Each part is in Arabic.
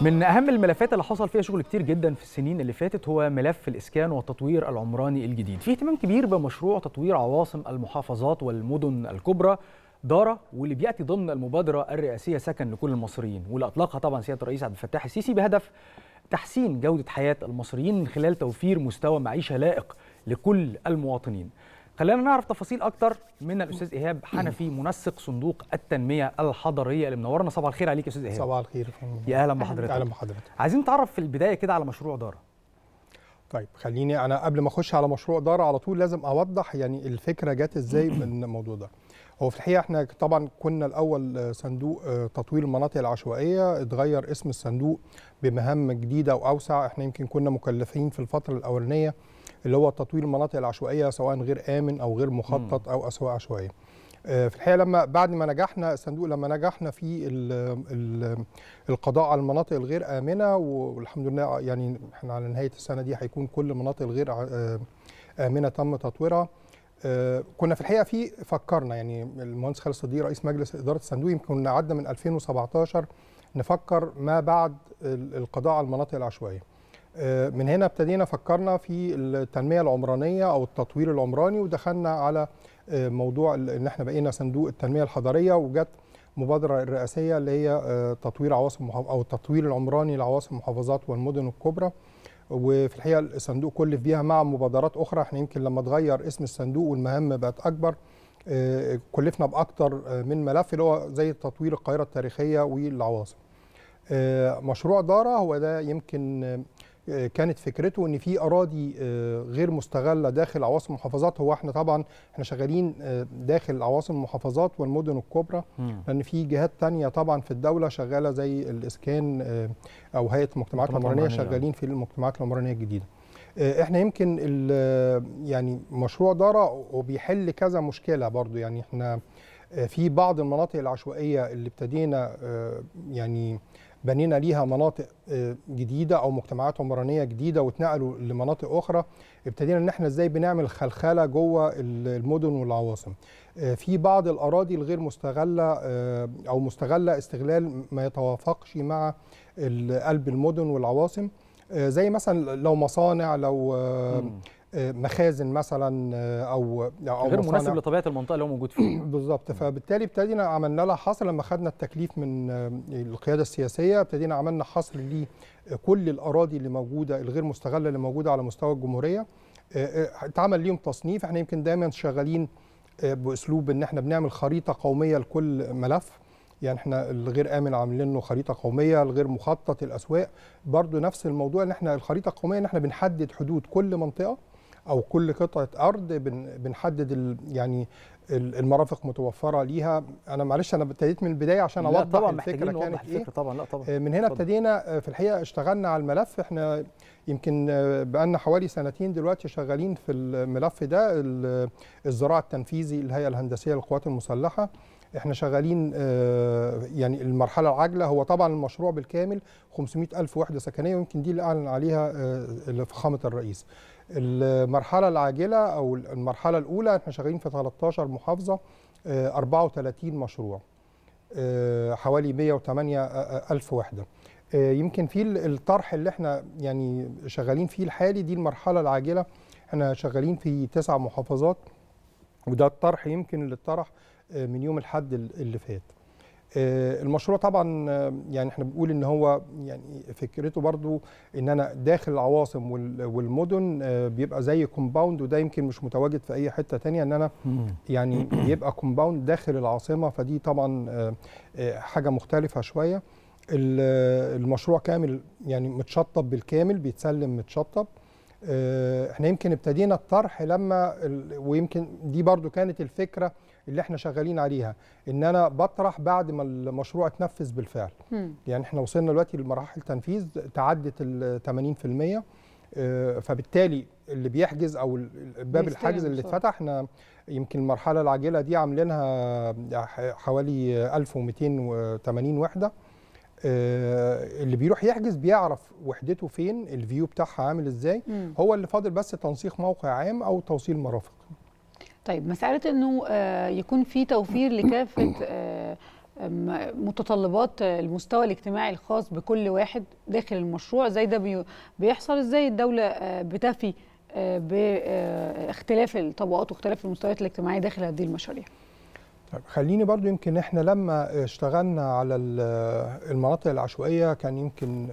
من اهم الملفات اللي حصل فيها شغل كتير جدا في السنين اللي فاتت هو ملف الاسكان والتطوير العمراني الجديد في اهتمام كبير بمشروع تطوير عواصم المحافظات والمدن الكبرى دارة واللي بياتي ضمن المبادره الرئاسيه سكن لكل المصريين واللي اطلقها طبعا سياده الرئيس عبد الفتاح السيسي بهدف تحسين جوده حياه المصريين من خلال توفير مستوى معيشه لائق لكل المواطنين خلينا نعرف تفاصيل اكتر من الاستاذ ايهاب حنفي منسق صندوق التنميه الحضريه اللي منورنا صباح الخير عليك يا استاذ ايهاب صباح الخير يا اهلا بحضرتك اهلا بحضرتك عايزين نتعرف في البدايه كده على مشروع داره طيب خليني انا قبل ما اخش على مشروع داره على طول لازم اوضح يعني الفكره جت ازاي من الموضوع ده هو في الحقيقه احنا طبعا كنا الاول صندوق آه، تطوير المناطق العشوائيه اتغير اسم الصندوق بمهام جديده واوسع احنا يمكن كنا مكلفين في الفتره الاولانيه اللي هو تطوير المناطق العشوائيه سواء غير امن او غير مخطط او اسواق عشوائيه آه، في الحقيقه لما بعد ما نجحنا الصندوق لما نجحنا في القضاء على المناطق الغير امنه والحمد لله يعني احنا على نهايه السنه دي هيكون كل المناطق الغير آه، امنه تم تطويرها آه، كنا في الحقيقه في فكرنا يعني المهندس خالد صديق رئيس مجلس اداره الصندوق يمكن كنا قعدنا من 2017 نفكر ما بعد القضاء على المناطق العشوائيه آه، من هنا ابتدينا فكرنا في التنميه العمرانيه او التطوير العمراني ودخلنا على آه، موضوع ان احنا بقينا صندوق التنميه الحضريه وجت المبادره الرئاسيه اللي هي آه، تطوير عواصم او التطوير العمراني لعواصم المحافظات والمدن الكبرى وفي الحقيقه الصندوق كلف بيها مع مبادرات اخرى احنا يمكن لما اتغير اسم الصندوق والمهام بقت اكبر كلفنا باكثر من ملف اللي هو زي تطوير القاهره التاريخيه والعواصم مشروع دارة هو ده يمكن كانت فكرته ان في اراضي آه، غير مستغله داخل عواصم المحافظات هو احنا طبعا احنا شغالين آه، داخل عواصم المحافظات والمدن الكبرى لان في جهات تانية طبعا في الدوله شغاله زي الاسكان آه، او هيئه المجتمعات العمرانيه شغالين في المجتمعات العمرانيه الجديده احنا يمكن يعني مشروع دارا وبيحل كذا مشكله برضو يعني احنا في بعض المناطق العشوائيه اللي ابتدينا يعني بنينا ليها مناطق آه، جديده او مجتمعات عمرانيه جديده واتنقلوا لمناطق اخرى ابتدينا ان احنا ازاي بنعمل خلخله جوه المدن والعواصم آه، في بعض الاراضي الغير مستغله آه، او مستغله استغلال ما يتوافقش مع قلب المدن والعواصم زي مثلا لو مصانع لو مخازن مثلا آه، او او غير مناسب لطبيعه المنطقه اللي هو موجود فيها بالظبط فبالتالي ابتدينا عملنا لها حصر لما خدنا التكليف من آه، القياده السياسيه ابتدينا عملنا حصر لكل آه، الاراضي اللي موجوده الغير مستغله اللي موجوده على مستوى الجمهوريه اتعمل ليهم تصنيف احنا يمكن دايما شغالين باسلوب ان احنا بنعمل خريطه قوميه لكل ملف يعني احنا الغير امن عاملين له خريطه قوميه الغير مخطط الاسواق برضو نفس الموضوع ان احنا الخريطه القوميه ان احنا بنحدد حدود كل منطقه او كل قطعه ارض بنحدد يعني المرافق متوفره ليها انا معلش انا ابتديت من البدايه عشان اوضح طبعا الفكره كانت ايه طبعا لا طبعا آه، من هنا ابتدينا آه، في الحقيقه اشتغلنا على الملف احنا يمكن آه، بقالنا حوالي سنتين دلوقتي شغالين في الملف ده الزراعه التنفيذي الهيئه الهندسيه للقوات المسلحه احنا شغالين يعني المرحله العاجله هو طبعا المشروع بالكامل 500 الف وحده سكنيه ويمكن دي اللي اعلن عليها فخامه الرئيس المرحله العاجله او المرحله الاولى احنا شغالين في 13 محافظه 34 آه، مشروع آه، حوالي 108 آه، ألف وحده يمكن في الطرح اللي احنا يعني شغالين فيه الحالي دي المرحله العاجله احنا شغالين في تسع محافظات وده الطرح يمكن اللي اتطرح من يوم الحد اللي فات آه، المشروع طبعا آه، يعني احنا بنقول ان هو يعني فكرته برضو ان انا داخل العواصم والمدن آه، بيبقى زي كومباوند وده يمكن مش متواجد في اي حته تانية ان انا يعني يبقى كومباوند داخل العاصمه فدي طبعا حاجه مختلفه شويه المشروع كامل يعني متشطب بالكامل بيتسلم متشطب احنا يمكن ابتدينا الطرح لما ويمكن دي برضو كانت الفكره اللي احنا شغالين عليها ان انا بطرح بعد ما المشروع اتنفذ بالفعل م. يعني احنا وصلنا دلوقتي لمراحل تنفيذ تعدت ال 80% آه، فبالتالي اللي بيحجز او باب الحجز اللي اتفتح احنا يمكن المرحله العاجله دي عاملينها حوالي 1280 وحده آه، اللي بيروح يحجز بيعرف وحدته فين الفيو بتاعها عامل ازاي مم. هو اللي فاضل بس تنسيق موقع عام او توصيل مرافق طيب مساله انه آه، يكون في توفير لكافه آه، متطلبات آه، المستوى الاجتماعي الخاص بكل واحد داخل المشروع زي ده بيحصل ازاي الدوله بتفي باختلاف الطبقات واختلاف المستويات الاجتماعيه داخل هذه المشاريع طيب خليني برضو يمكن احنا لما اشتغلنا على المناطق العشوائيه كان يمكن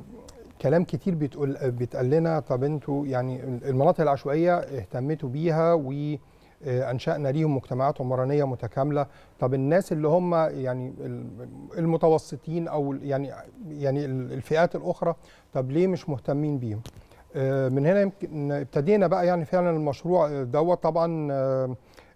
كلام كتير بتقول بيتقال لنا طب انتوا يعني المناطق العشوائيه اهتمتوا بيها و آه، انشانا ليهم مجتمعات عمرانيه متكامله طب الناس اللي هم يعني المتوسطين او يعني يعني الفئات الاخرى طب ليه مش مهتمين بيهم آه، من هنا يمكن ابتدينا بقى يعني فعلا المشروع دوت طبعا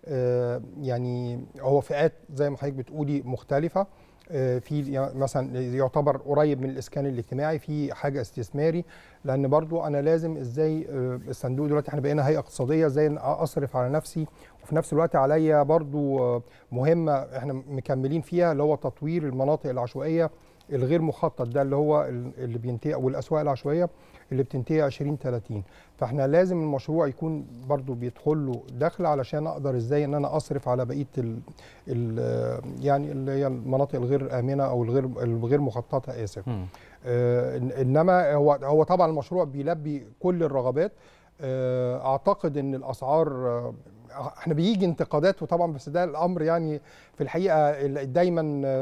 آه، يعني هو فئات زي ما حضرتك بتقولي مختلفه آه، في مثلا يعتبر قريب من الاسكان الاجتماعي في حاجه استثماري لان برضو انا لازم ازاي آه، الصندوق دلوقتي احنا بقينا هيئه اقتصاديه ازاي اصرف على نفسي وفي نفس الوقت عليا برضو آه، مهمه احنا مكملين فيها اللي هو تطوير المناطق العشوائيه الغير مخطط ده اللي هو اللي بينتهي او الاسواق العشوائيه اللي بتنتهي 2030 فاحنا لازم المشروع يكون برضو بيدخل له دخل علشان اقدر ازاي ان انا اصرف على بقيه الـ الـ يعني اللي هي المناطق الغير امنه او الغير الغير مخططه اسف آه انما هو هو طبعا المشروع بيلبي كل الرغبات آه اعتقد ان الاسعار آه، احنا بيجي انتقادات وطبعا بس ده الامر يعني في الحقيقه دايما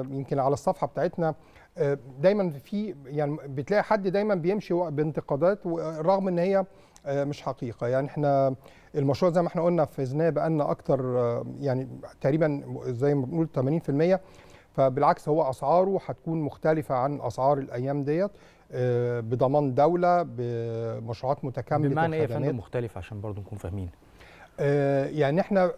يمكن على الصفحه بتاعتنا آه، دايما في يعني بتلاقي حد دايما بيمشي بانتقادات رغم ان هي آه، مش حقيقه يعني احنا المشروع زي ما احنا قلنا فزناه بقالنا اكتر آه، يعني تقريبا زي ما بنقول 80% فبالعكس هو اسعاره هتكون مختلفه عن اسعار الايام ديت بضمان دوله بمشروعات متكامله بمعنى ايه يا فندم مختلف عشان برضه نكون فاهمين يعني احنا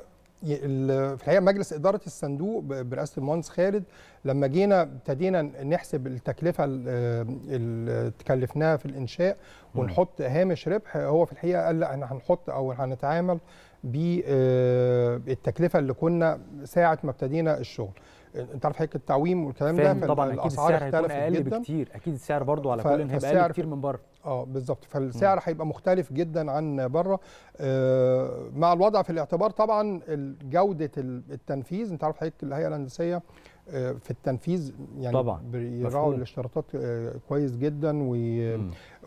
في الحقيقه مجلس اداره الصندوق برئاسه المهندس خالد لما جينا ابتدينا نحسب التكلفه اللي آه، تكلفناها في الانشاء ونحط هامش ربح هو في الحقيقه قال لا احنا هنحط او هنتعامل بالتكلفه آه، اللي كنا ساعه ما ابتدينا الشغل انت عارف حضرتك التعويم والكلام ده طبعا اكيد السعر هيكون اقل جدا. بكتير اكيد السعر برضو على كل هيبقى اقل بكتير من بره اه بالظبط فالسعر هيبقى مختلف جدا عن بره آه مع الوضع في الاعتبار طبعا جوده التنفيذ انت عارف حضرتك الهيئه الهندسيه آه، في التنفيذ يعني طبعا بيراعوا الاشتراطات آه، كويس جدا و...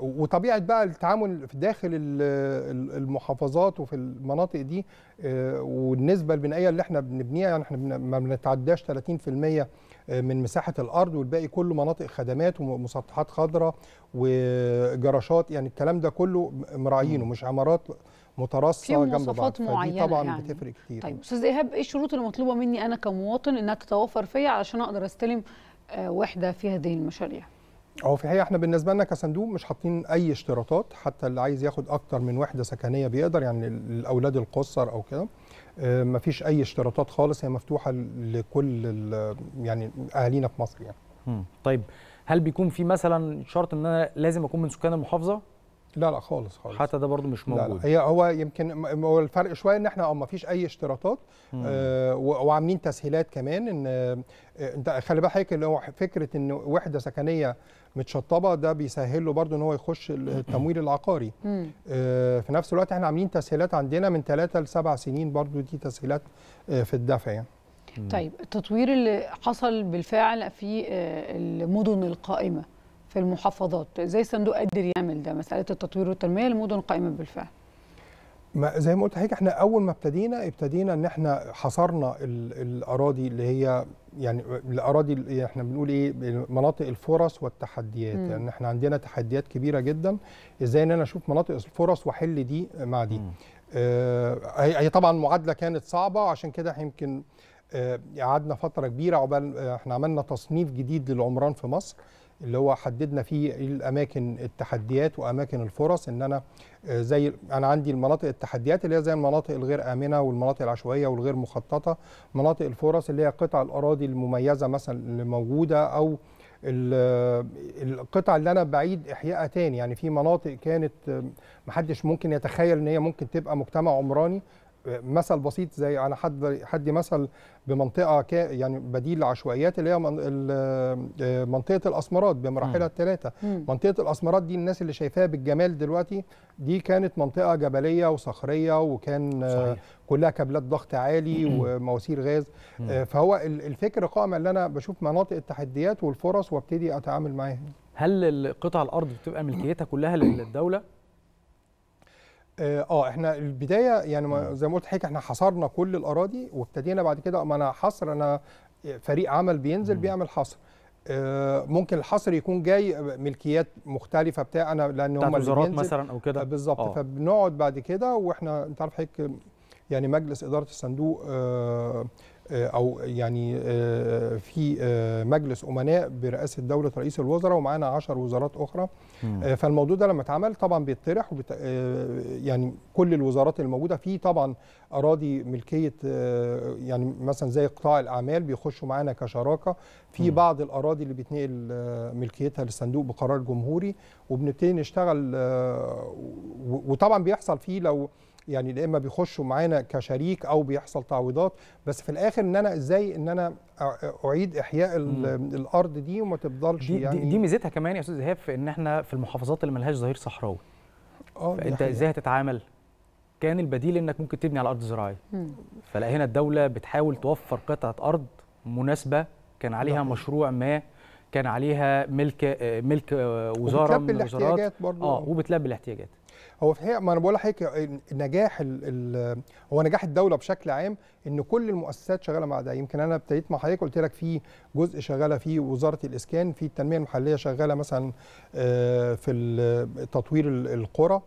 وطبيعه بقى التعامل في داخل المحافظات وفي المناطق دي آه، والنسبه البنائيه اللي احنا بنبنيها يعني احنا ما بنتعداش 30% من مساحه الارض والباقي كله مناطق خدمات ومسطحات خضراء وجراشات يعني الكلام ده كله مراعيينه مش عمارات مترصه جنب بعض معينه طبعا يعني. بتفرق كتير طيب استاذ ايهاب ايه الشروط المطلوبه مني انا كمواطن انها تتوفر فيا علشان اقدر استلم آه، وحده في هذه المشاريع هو في الحقيقه احنا بالنسبه لنا كصندوق مش حاطين اي اشتراطات حتى اللي عايز ياخد اكتر من وحده سكنيه بيقدر يعني الاولاد القصر او كده آه، ما فيش اي اشتراطات خالص هي مفتوحه لكل يعني اهالينا في مصر يعني طيب هل بيكون في مثلا شرط ان انا لازم اكون من سكان المحافظه لا لا خالص خالص حتى ده برضو مش موجود لا لا هي هو يمكن هو الفرق شويه ان احنا اه ما فيش اي اشتراطات آه وعاملين تسهيلات كمان ان آه، انت خلي بالك حضرتك اللي هو فكره ان وحده سكنيه متشطبه ده بيسهل له برضه ان هو يخش التمويل العقاري آه في نفس الوقت احنا عاملين تسهيلات عندنا من ثلاثه لسبع سنين برضه دي تسهيلات آه في الدفع يعني طيب التطوير اللي حصل بالفعل في آه، المدن القائمه في المحافظات ازاي الصندوق قدر يعمل ده مساله التطوير والتنميه لمدن قائمه بالفعل ما زي ما قلت لحضرتك احنا اول ما ابتدينا ابتدينا ان احنا حصرنا الاراضي اللي هي يعني الاراضي اللي احنا بنقول ايه مناطق الفرص والتحديات لان يعني احنا عندنا تحديات كبيره جدا ازاي ان انا اشوف مناطق الفرص واحل دي مع دي آه هي طبعا معادله كانت صعبه وعشان كده يمكن آه، قعدنا آه فتره كبيره عقبال آه، احنا عملنا تصنيف جديد للعمران في مصر اللي هو حددنا فيه الاماكن التحديات واماكن الفرص ان انا آه، زي انا عندي المناطق التحديات اللي هي زي المناطق الغير امنه والمناطق العشوائيه والغير مخططه مناطق الفرص اللي هي قطع الاراضي المميزه مثلا اللي موجوده او آه، القطع اللي انا بعيد احيائها تاني يعني في مناطق كانت آه، محدش ممكن يتخيل ان هي ممكن تبقى مجتمع عمراني مثل بسيط زي انا حد حد مثل بمنطقه يعني بديل لعشوائيات اللي هي آه، منطقه الاسمرات بمراحلها الثلاثه منطقه الاسمرات دي الناس اللي شايفاها بالجمال دلوقتي دي كانت منطقه جبليه وصخريه وكان صحيح. كلها كابلات ضغط عالي ومواسير غاز آه، فهو الفكر قائم ان انا بشوف مناطق التحديات والفرص وابتدي اتعامل معاها هل القطع الارض بتبقى ملكيتها كلها للدوله آه،, اه احنا البدايه يعني ما زي ما قلت حضرتك احنا حصرنا كل الاراضي وابتدينا بعد كده ما انا حصر انا فريق عمل بينزل بيعمل حصر آه، ممكن الحصر يكون جاي ملكيات مختلفه بتاع انا لان هم وزارات مثلا او كده آه، بالظبط فبنقعد بعد كده واحنا انت عارف حضرتك يعني مجلس اداره الصندوق آه، او يعني آه، في آه، مجلس امناء برئاسه دوله رئيس الوزراء ومعانا 10 وزارات اخرى فالموضوع ده لما اتعمل طبعا بيطرح وبت... يعني كل الوزارات الموجوده في طبعا اراضي ملكيه يعني مثلا زي قطاع الاعمال بيخشوا معانا كشراكه في بعض الاراضي اللي بيتنقل ملكيتها للصندوق بقرار جمهوري وبنبتدي نشتغل وطبعا بيحصل فيه لو يعني يا اما بيخشوا معانا كشريك او بيحصل تعويضات بس في الاخر ان انا ازاي ان انا اعيد احياء الارض دي وما تفضلش دي يعني دي ميزتها كمان يا استاذ ايهاب في ان احنا في المحافظات اللي ملهاش ظهير صحراوي اه انت ازاي هتتعامل كان البديل انك ممكن تبني على ارض زراعيه فلا هنا الدوله بتحاول توفر قطعه ارض مناسبه كان عليها مشروع ما كان عليها ملك آه، ملك آه، وزاره من الوزارات اه وبتلبي الاحتياجات هو في الحقيقه ما انا بقول لحضرتك نجاح الـ الـ هو نجاح الدوله بشكل عام ان كل المؤسسات شغاله مع ده يمكن انا ابتديت مع حضرتك قلت لك في جزء شغاله في وزاره الاسكان في التنميه المحليه شغاله مثلا آه، في تطوير القرى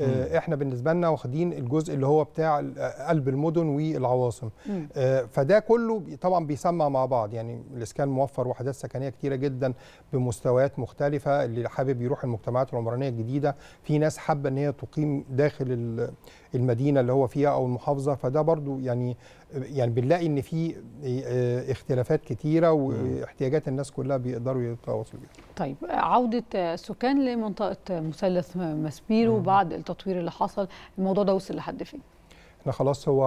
آه، احنا بالنسبه لنا واخدين الجزء اللي هو بتاع آه، قلب المدن والعواصم آه، فده كله طبعا بيسمع مع بعض يعني الاسكان موفر وحدات سكنيه كتيره جدا بمستويات مختلفه اللي حابب يروح المجتمعات العمرانيه الجديده في ناس حابه ان هي تقيم داخل المدينه اللي هو فيها او المحافظه فده برضو يعني يعني بنلاقي ان في آه، اختلافات كتيره واحتياجات الناس كلها بيقدروا يتواصلوا بيها. طيب عوده السكان لمنطقه مثلث ماسبيرو بعد التطوير اللي حصل الموضوع ده وصل لحد فين؟ احنا خلاص هو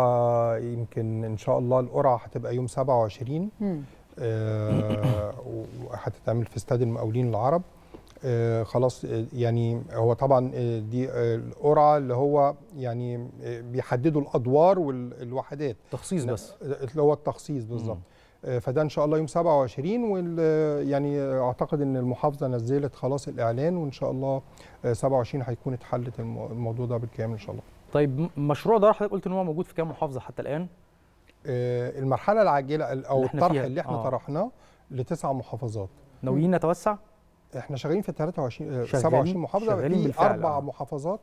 يمكن ان شاء الله القرعه هتبقى يوم 27 آه، وهتتعمل في استاد المقاولين العرب آه، خلاص آه، يعني هو طبعا آه، دي القرعه اللي هو يعني بيحددوا الادوار والوحدات تخصيص بس اللي هو التخصيص بالظبط فده ان شاء الله يوم 27 وال يعني اعتقد ان المحافظه نزلت خلاص الاعلان وان شاء الله 27 هيكون اتحلت الموضوع ده بالكامل ان شاء الله. طيب المشروع ده حضرتك قلت ان هو موجود في كام محافظه حتى الان؟ المرحله العاجله او الطرح اللي احنا آه. طرحناه لتسع محافظات. ناويين نتوسع؟ احنا شغالين في 23 27 آه، محافظه شغالين في اربع آه. محافظات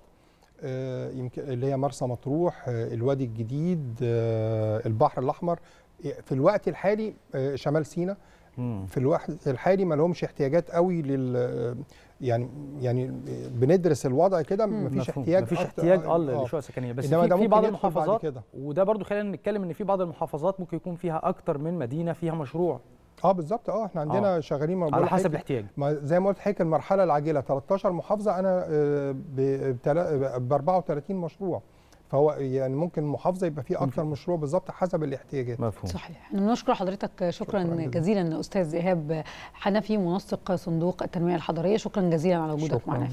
آه، يمكن اللي هي مرسى مطروح الوادي الجديد البحر الاحمر إيه، في الوقت الحالي شمال سيناء في الوقت الحالي ما لهمش احتياجات قوي لل يعني يعني بندرس الوضع كده ما فيش احتياج ما فيش احتياج اه للشقق السكنيه بس في, في بعض المحافظات وده برضو خلينا نتكلم ان في بعض المحافظات ممكن يكون فيها اكتر من مدينه فيها مشروع اه بالظبط اه احنا عندنا آه. شغالين على حسب الاحتياج زي ما قلت حضرتك المرحله العاجله 13 محافظه انا آه، ب 34 مشروع فهو يعني ممكن محافظه يبقى فيه اكثر مشروع بالظبط حسب الاحتياجات مفهوم صحيح احنا بنشكر حضرتك شكرا, شكرا جزيلا استاذ ايهاب حنفي منسق صندوق التنميه الحضريه شكرا جزيلا على وجودك معنا